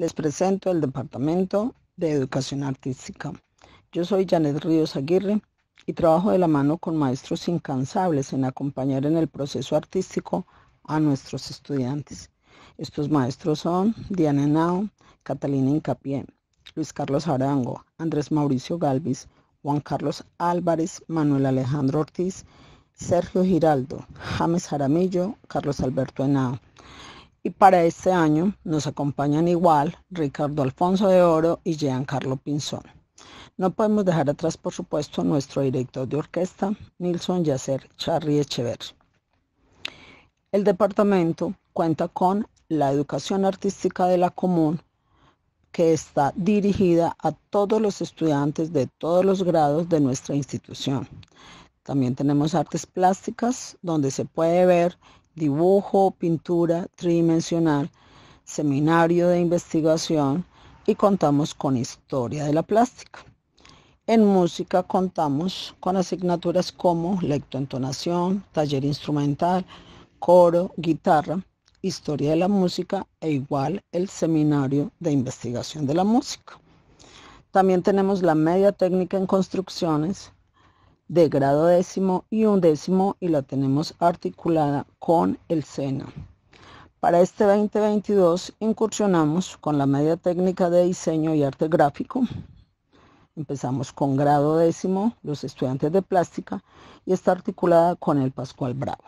Les presento el Departamento de Educación Artística. Yo soy Janet Ríos Aguirre y trabajo de la mano con maestros incansables en acompañar en el proceso artístico a nuestros estudiantes. Estos maestros son Diana Henao, Catalina Incapié, Luis Carlos Arango, Andrés Mauricio Galvis, Juan Carlos Álvarez, Manuel Alejandro Ortiz, Sergio Giraldo, James Jaramillo, Carlos Alberto Henao. Y para este año nos acompañan igual Ricardo Alfonso de Oro y Jean-Carlo Pinzón. No podemos dejar atrás, por supuesto, nuestro director de orquesta, Nilson Yacer Charri Echever. El departamento cuenta con la educación artística de la común, que está dirigida a todos los estudiantes de todos los grados de nuestra institución. También tenemos artes plásticas, donde se puede ver dibujo, pintura tridimensional, seminario de investigación y contamos con historia de la plástica. En música contamos con asignaturas como lectoentonación, taller instrumental, coro, guitarra, historia de la música e igual el seminario de investigación de la música. También tenemos la media técnica en construcciones, de grado décimo y undécimo y la tenemos articulada con el SENA. Para este 2022 incursionamos con la media técnica de diseño y arte gráfico. Empezamos con grado décimo, los estudiantes de plástica, y está articulada con el Pascual Bravo.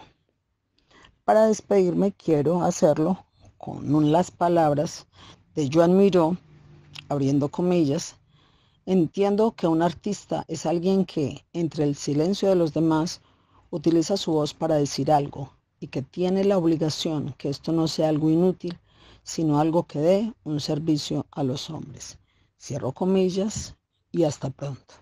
Para despedirme quiero hacerlo con las palabras de Joan Miró, abriendo comillas, Entiendo que un artista es alguien que, entre el silencio de los demás, utiliza su voz para decir algo y que tiene la obligación que esto no sea algo inútil, sino algo que dé un servicio a los hombres. Cierro comillas y hasta pronto.